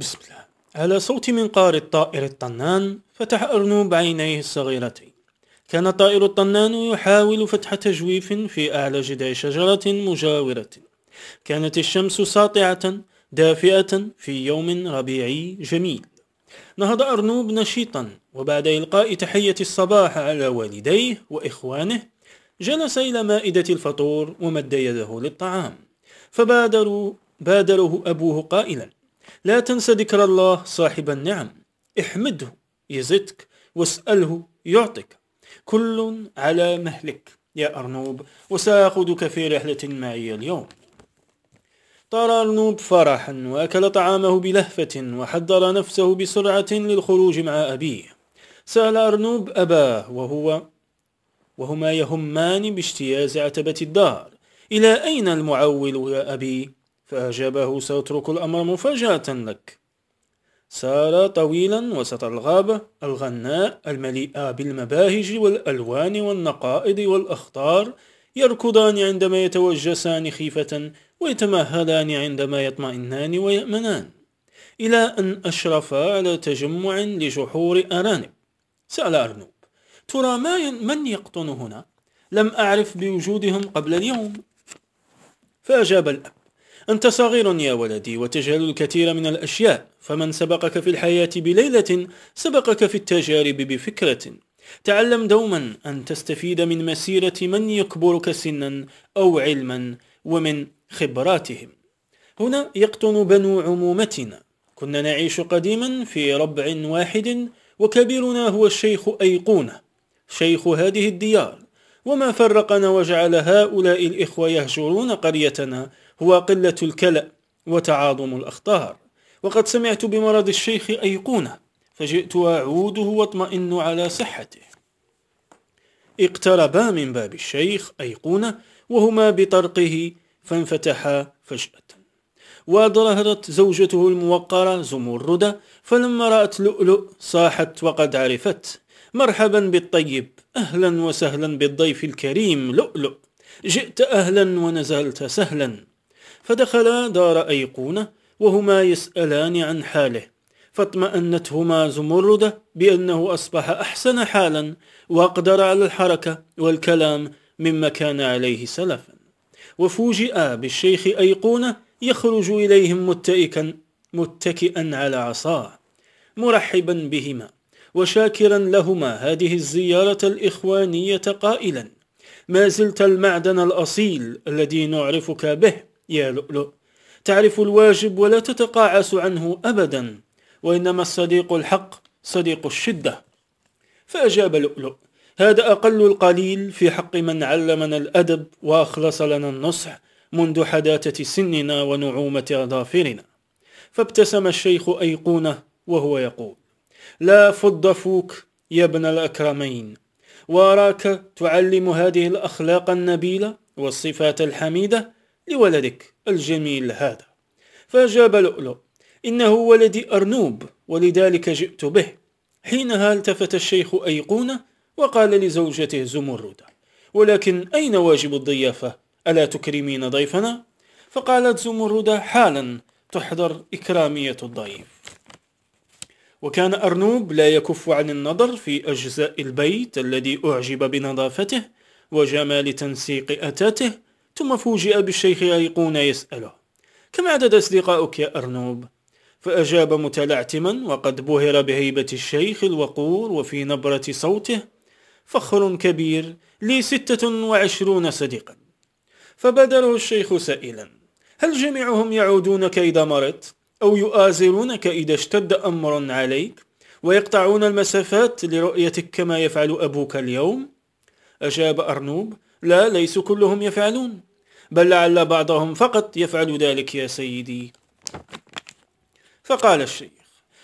بسم الله على صوت منقار الطائر الطنان فتح أرنوب عينيه الصغيرتين كان الطائر الطنان يحاول فتح تجويف في أعلى جذع شجرة مجاورة كانت الشمس ساطعة دافئة في يوم ربيعي جميل نهض أرنوب نشيطا وبعد إلقاء تحية الصباح على والديه وإخوانه جلس إلى مائدة الفطور ومد يده للطعام فبادروا بادره أبوه قائلا لا تنسى ذكر الله صاحب النعم احمده يزدك واسأله يعطك كل على مهلك يا أرنوب وسأقودك في رحلة معي اليوم طار أرنوب فرحا وأكل طعامه بلهفة وحضر نفسه بسرعة للخروج مع أبيه سأل أرنوب أباه وهو وهما يهمان باجتياز عتبة الدار إلى أين المعول يا أبي؟ فأجابه سأترك الأمر مفاجأة لك سار طويلا وسط الغابة الغناء المليئة بالمباهج والألوان والنقائض والأخطار يركضان عندما يتوجسان خيفة ويتمهلان عندما يطمئنان ويأمنان إلى أن أشرفا على تجمع لجحور أرانب سأل أرنوب ترى ما من يقطن هنا؟ لم أعرف بوجودهم قبل اليوم فأجاب الأب أنت صغير يا ولدي وتجهل الكثير من الأشياء فمن سبقك في الحياة بليلة سبقك في التجارب بفكرة تعلم دوما أن تستفيد من مسيرة من يكبرك سنا أو علما ومن خبراتهم هنا يقطن بنو عمومتنا كنا نعيش قديما في ربع واحد وكبيرنا هو الشيخ أيقونة شيخ هذه الديار وما فرقنا وجعل هؤلاء الإخوة يهجرون قريتنا هو قلة الكلأ وتعاظم الأخطار وقد سمعت بمرض الشيخ أيقونة فجئت أعوده واطمئن على صحته اقتربا من باب الشيخ أيقونة وهما بطرقه فانفتحا فجأة وظهرت زوجته الموقرة زمردة فلما رأت لؤلؤ صاحت وقد عرفت مرحبا بالطيب أهلا وسهلا بالضيف الكريم لؤلؤ جئت أهلا ونزلت سهلا فدخلا دار أيقونة وهما يسألان عن حاله فاطمأنتهما زمردة بأنه أصبح أحسن حالا وأقدر على الحركة والكلام مما كان عليه سلفا وفوجئا بالشيخ أيقونة يخرج إليهم متئكا متكئا على عصاه مرحبا بهما وشاكرا لهما هذه الزيارة الإخوانية قائلا ما زلت المعدن الأصيل الذي نعرفك به يا لؤلؤ تعرف الواجب ولا تتقاعس عنه أبدا وإنما الصديق الحق صديق الشدة فأجاب لؤلؤ هذا أقل القليل في حق من علمنا الأدب وأخلص لنا النصح منذ حداثة سننا ونعومة أظافرنا فابتسم الشيخ أيقونة وهو يقول لا فض فوك يا ابن الأكرمين وأراك تعلم هذه الأخلاق النبيلة والصفات الحميدة لولدك الجميل هذا فأجاب لؤلؤ إنه ولدي أرنوب ولذلك جئت به حينها التفت الشيخ أيقونة وقال لزوجته زمردة ولكن أين واجب الضيافة ألا تكرمين ضيفنا؟ فقالت زمردة حالا تحضر إكرامية الضيف وكان أرنوب لا يكف عن النظر في أجزاء البيت الذي أعجب بنظافته وجمال تنسيق أتاته ثم فوجئ بالشيخ أيقون يسأله كم عدد أصدقائك يا أرنوب؟ فأجاب متلعتما وقد بهر بهيبة الشيخ الوقور وفي نبرة صوته فخر كبير لي ستة وعشرون صديقا فبادره الشيخ سائلا هل جميعهم يعودون كيد مرض؟ أو يؤازرونك إذا اشتد أمر عليك ويقطعون المسافات لرؤيتك كما يفعل أبوك اليوم أجاب أرنوب لا ليس كلهم يفعلون بل لعل بعضهم فقط يفعل ذلك يا سيدي فقال الشيخ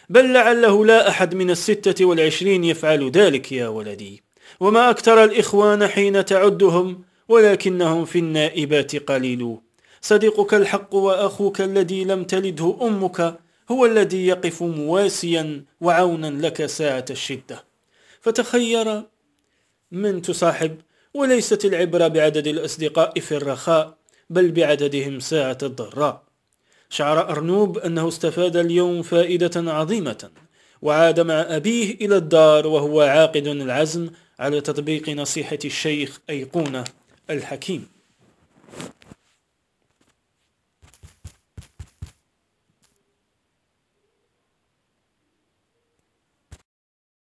بل لعله لا أحد من الستة والعشرين يفعل ذلك يا ولدي وما أكثر الإخوان حين تعدهم ولكنهم في النائبات قليلون صديقك الحق وأخوك الذي لم تلده أمك هو الذي يقف مواسيا وعونا لك ساعة الشدة فتخير من تصاحب وليست العبرة بعدد الأصدقاء في الرخاء بل بعددهم ساعة الضراء شعر أرنوب أنه استفاد اليوم فائدة عظيمة وعاد مع أبيه إلى الدار وهو عاقد العزم على تطبيق نصيحة الشيخ أيقونة الحكيم